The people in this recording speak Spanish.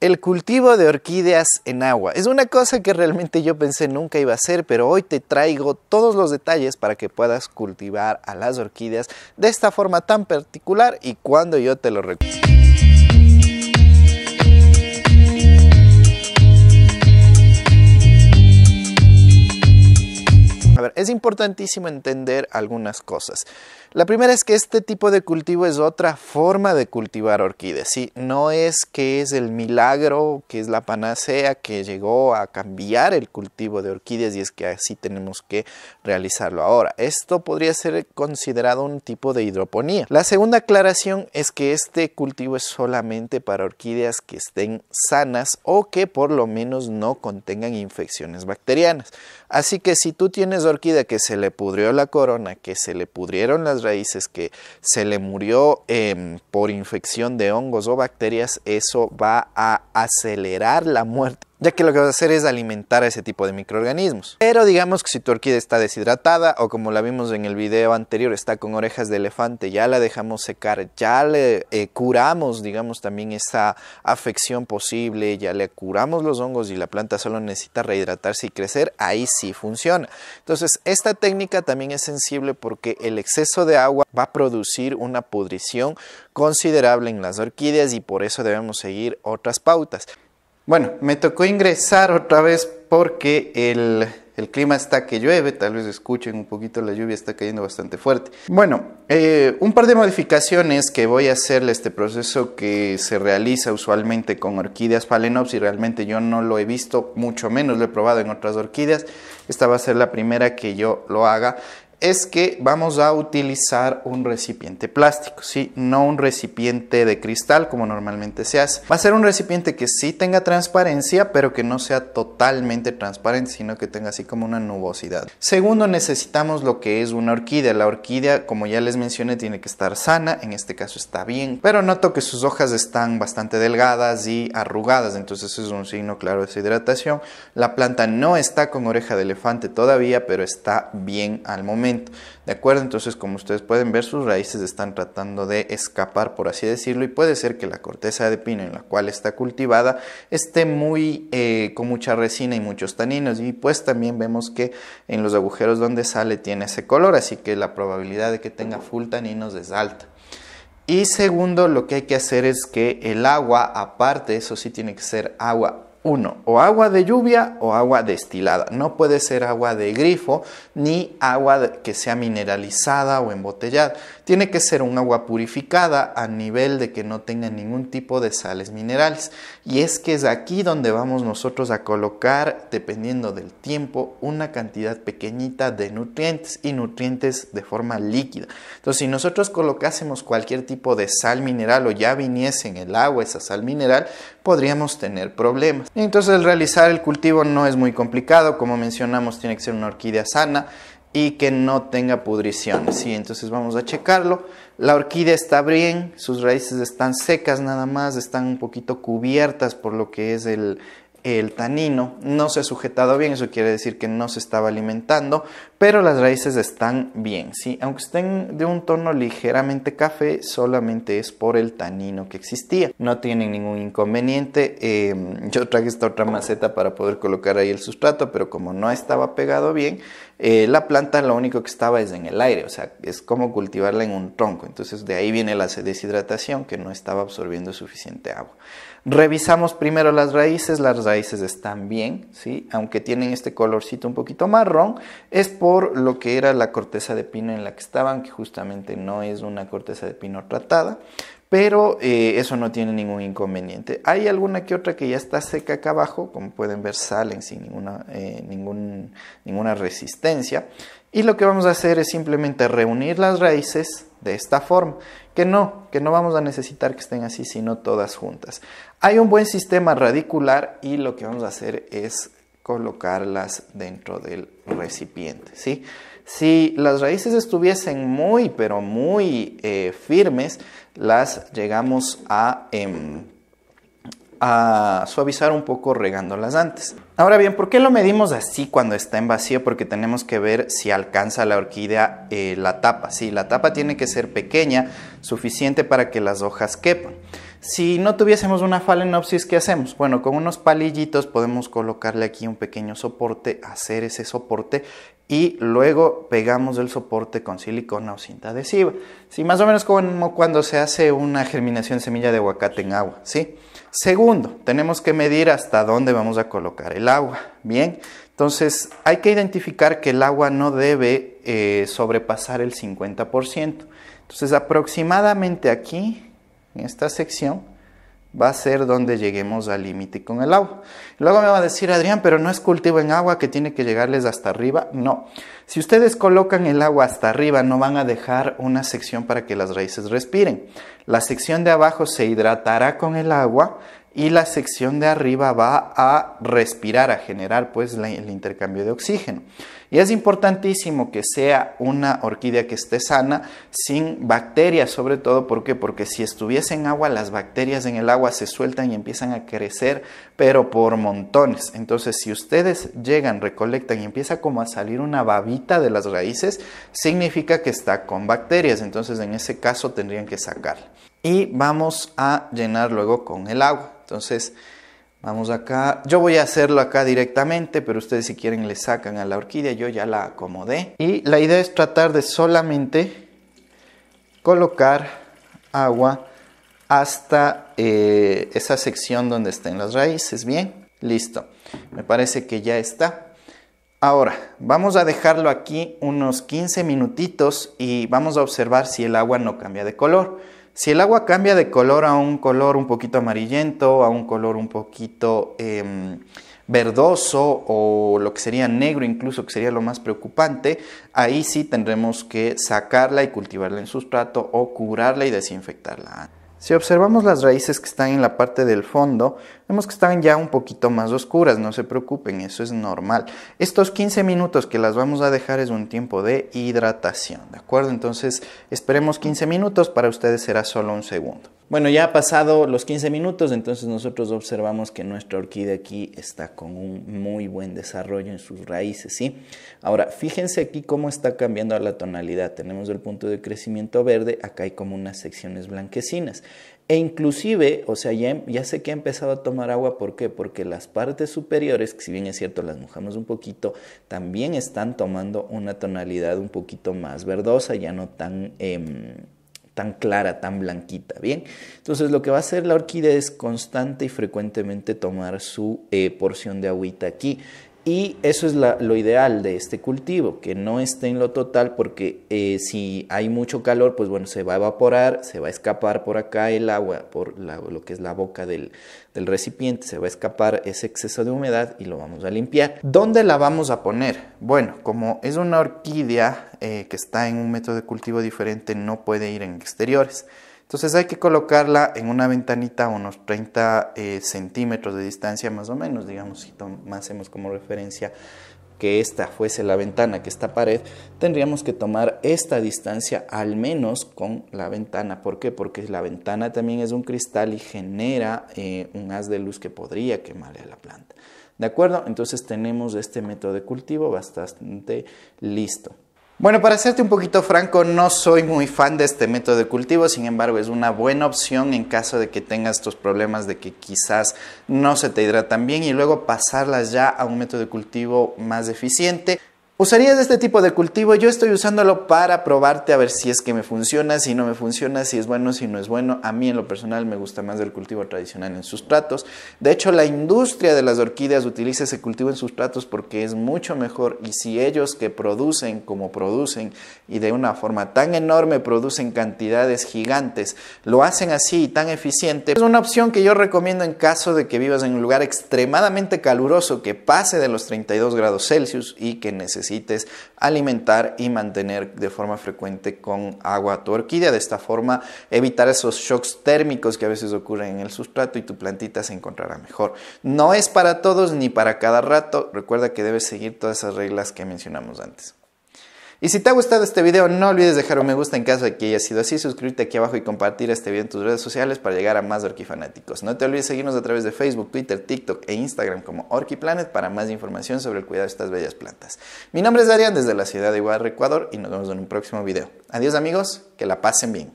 El cultivo de orquídeas en agua. Es una cosa que realmente yo pensé nunca iba a hacer, pero hoy te traigo todos los detalles para que puedas cultivar a las orquídeas de esta forma tan particular y cuando yo te lo recomiendo. A ver, es importantísimo entender algunas cosas. La primera es que este tipo de cultivo es otra forma de cultivar orquídeas. ¿sí? No es que es el milagro, que es la panacea que llegó a cambiar el cultivo de orquídeas y es que así tenemos que realizarlo ahora. Esto podría ser considerado un tipo de hidroponía. La segunda aclaración es que este cultivo es solamente para orquídeas que estén sanas o que por lo menos no contengan infecciones bacterianas. Así que si tú tienes orquídea que se le pudrió la corona, que se le pudrieron las raíces, que se le murió em, por infección de hongos o bacterias, eso va a acelerar la muerte ya que lo que vas a hacer es alimentar a ese tipo de microorganismos. Pero digamos que si tu orquídea está deshidratada o como la vimos en el video anterior está con orejas de elefante, ya la dejamos secar, ya le eh, curamos, digamos, también esa afección posible, ya le curamos los hongos y la planta solo necesita rehidratarse y crecer, ahí sí funciona. Entonces, esta técnica también es sensible porque el exceso de agua va a producir una pudrición considerable en las orquídeas y por eso debemos seguir otras pautas. Bueno, me tocó ingresar otra vez porque el, clima está que llueve, tal vez escuchen un poquito la lluvia, está cayendo bastante fuerte. Bueno, eh, un par de modificaciones que voy a hacerle a este proceso que se realiza usualmente con orquídeas Phalaenopsis, realmente yo no lo he visto, mucho menos lo he probado en otras orquídeas. Esta va a ser la primera que yo lo haga es que vamos a utilizar un recipiente plástico, ¿sí? no un recipiente de cristal como normalmente se hace. Va a ser un recipiente que sí tenga transparencia, pero que no sea totalmente transparente, sino que tenga así como una nubosidad. Segundo, necesitamos lo que es una orquídea. La orquídea, como ya les mencioné, tiene que estar sana, en este caso está bien, pero noto que sus hojas están bastante delgadas y arrugadas, entonces es un signo claro de deshidratación. La planta no está con oreja de elefante todavía, pero está bien al momento. ¿De acuerdo? Entonces, como ustedes pueden ver, sus raíces están tratando de escapar, por así decirlo, y puede ser que la corteza de pino en la cual está cultivada esté muy eh, con mucha resina y muchos taninos. Y pues también vemos que en los agujeros donde sale tiene ese color, así que la probabilidad de que tenga full taninos es alta. Y segundo, lo que hay que hacer es que el agua, aparte, eso sí tiene que ser agua uno, o agua de lluvia o agua destilada. No puede ser agua de grifo ni agua que sea mineralizada o embotellada. Tiene que ser un agua purificada a nivel de que no tenga ningún tipo de sales minerales. Y es que es aquí donde vamos nosotros a colocar, dependiendo del tiempo, una cantidad pequeñita de nutrientes y nutrientes de forma líquida. Entonces, si nosotros colocásemos cualquier tipo de sal mineral o ya viniese en el agua esa sal mineral, podríamos tener problemas. Entonces realizar el cultivo no es muy complicado, como mencionamos tiene que ser una orquídea sana y que no tenga pudrición. Sí, entonces vamos a checarlo. La orquídea está bien, sus raíces están secas nada más, están un poquito cubiertas por lo que es el, el tanino no se ha sujetado bien, eso quiere decir que no se estaba alimentando, pero las raíces están bien, ¿sí? Aunque estén de un tono ligeramente café, solamente es por el tanino que existía. No tienen ningún inconveniente. Em, yo traje esta otra maceta para poder colocar ahí el sustrato, pero como no estaba pegado bien, eh, la planta lo único que estaba es en el aire, o sea, es como cultivarla en un tronco. Entonces de ahí viene la deshidratación que no estaba absorbiendo suficiente agua. Revisamos primero las raíces, las raíces están bien, ¿sí? aunque tienen este colorcito un poquito marrón, es por lo que era la corteza de pino en la que estaban, que justamente no es una corteza de pino tratada pero eh, eso no tiene ningún inconveniente. Hay alguna que otra que ya está seca acá abajo, como pueden ver salen sin ninguna, eh, ninguna resistencia. Y lo que vamos a hacer es simplemente reunir las raíces de esta forma, que no, que no vamos a necesitar que estén así, sino todas juntas. Hay un buen sistema radicular y lo que vamos a hacer es colocarlas dentro del recipiente, ¿sí? Si las raíces estuviesen muy, pero muy eh, firmes, las llegamos a... Em, a suavizar un poco regándolas antes. Ahora bien, ¿por qué lo medimos así cuando está en vacío? Porque tenemos que ver si alcanza la orquídea eh, la tapa. Sí, la tapa tiene que ser pequeña, suficiente para que las hojas quepan. Si no tuviésemos una falenopsis ¿qué hacemos? Bueno, con unos palillitos podemos colocarle aquí un pequeño soporte, hacer ese soporte y luego pegamos el soporte con silicona o cinta adhesiva. Sí, más o menos como cuando se hace una germinación semilla de aguacate en agua, ¿sí? Segundo, tenemos que medir hasta dónde vamos a colocar el agua. Bien, entonces hay que identificar que el agua no debe eh, sobrepasar el 50%. Entonces aproximadamente aquí, en esta sección, va a ser donde lleguemos al límite con el agua. Luego me va a decir Adrián, pero no es cultivo en agua que tiene que llegarles hasta arriba. No, si ustedes colocan el agua hasta arriba no van a dejar una sección para que las raíces respiren. La sección de abajo se hidratará con el agua y la sección de arriba va a respirar, a generar pues el intercambio de oxígeno. Y es importantísimo que sea una orquídea que esté sana, sin bacterias sobre todo, ¿por qué? Porque si estuviese en agua, las bacterias en el agua se sueltan y empiezan a crecer, pero por montones. Entonces, si ustedes llegan, recolectan y empieza como a salir una babita de las raíces, significa que está con bacterias. Entonces, en ese caso tendrían que sacarla. Y vamos a llenar luego con el agua. Entonces, vamos acá. Yo voy a hacerlo acá directamente, pero ustedes si quieren le sacan a la orquídea. Yo ya la acomodé. Y la idea es tratar de solamente colocar agua hasta eh, esa sección donde estén las raíces. Bien, listo. Me parece que ya está. Ahora, vamos a dejarlo aquí unos 15 minutitos y vamos a observar si el agua no cambia de color. Si el agua cambia de color a un color un poquito amarillento, a un color un poquito em, verdoso o lo que sería negro incluso, que sería lo más preocupante, ahí sí tendremos que sacarla y cultivarla en sustrato o curarla y desinfectarla. Si observamos las raíces que están en la parte del fondo, Vemos que están ya un poquito más oscuras, no se preocupen, eso es normal. Estos 15 minutos que las vamos a dejar es un tiempo de hidratación, ¿de acuerdo? Entonces esperemos 15 minutos, para ustedes será solo un segundo. Bueno, ya ha pasado los 15 minutos, entonces nosotros observamos que nuestra orquídea aquí está con un muy buen desarrollo en sus raíces, ¿sí? Ahora, fíjense aquí cómo está cambiando la tonalidad. Tenemos el punto de crecimiento verde, acá hay como unas secciones blanquecinas. E inclusive, o sea, em, ya, sé que ha empezado a tomar agua, ¿por qué? Porque las partes superiores, que si bien es cierto, las mojamos un poquito, también están tomando una tonalidad un poquito más verdosa, ya no tan, em, tan clara, tan blanquita, ¿bien? Entonces lo que va a hacer la orquídea es constante y frecuentemente tomar su eh, porción de agüita aquí. Y eso es lo ideal de este cultivo, que no esté en lo total porque eh, si hay mucho calor, pues bueno, se va a evaporar, se va a escapar por acá el agua, por lo que es la boca del, recipiente, se va a escapar ese exceso de humedad y lo vamos a limpiar. ¿Dónde la vamos a poner? Bueno, como es una orquídea eh, que está en un método de cultivo diferente, no puede ir en exteriores. Entonces hay que colocarla en una ventanita a unos 30 eh, centímetros de distancia más o menos, digamos, si tomásemos como referencia que esta fuese la ventana, que esta pared, tendríamos que tomar esta distancia al menos con la ventana. ¿Por qué? Porque la ventana también es un cristal y genera eh, un haz de luz que podría quemarle a la planta. ¿De acuerdo? Entonces tenemos este método de cultivo bastante listo. Bueno, para serte un poquito franco, no soy muy fan de este método de cultivo, sin embargo es una buena opción en caso de que tengas estos problemas de que quizás no se te hidratan bien y luego pasarlas ya a un método de cultivo más eficiente. ¿Usarías este tipo de cultivo? Yo estoy usándolo para probarte a ver si es que me funciona, si no me funciona, si es bueno, si no es bueno. A mí en lo personal me gusta más el cultivo tradicional en sustratos. De hecho, la industria de las orquídeas utiliza ese cultivo en sustratos porque es mucho mejor y si ellos que producen como producen y de una forma tan enorme producen cantidades gigantes, lo hacen así y tan eficiente, es una opción que yo recomiendo en caso de que vivas en un lugar extremadamente caluroso que pase de los 32 grados Celsius y que necesites necesites, alimentar y mantener de forma frecuente con agua tu orquídea. De esta forma evitar esos shocks térmicos que a veces ocurren en el sustrato y tu plantita se encontrará mejor. No es para todos ni para cada rato. Recuerda que debes seguir todas esas reglas que mencionamos antes. Y si te ha gustado este video, no olvides dejar un me gusta en caso de que haya sido así, suscribirte aquí abajo y compartir este video en tus redes sociales para llegar a más orquifanáticos. No te olvides seguirnos a través de Facebook, Twitter, TikTok e Instagram como OrquiPlanet para más información sobre el cuidado de estas bellas plantas. Mi nombre es Darian desde la ciudad de guayaquil Ecuador y nos vemos en un próximo video. Adiós amigos, que la pasen bien.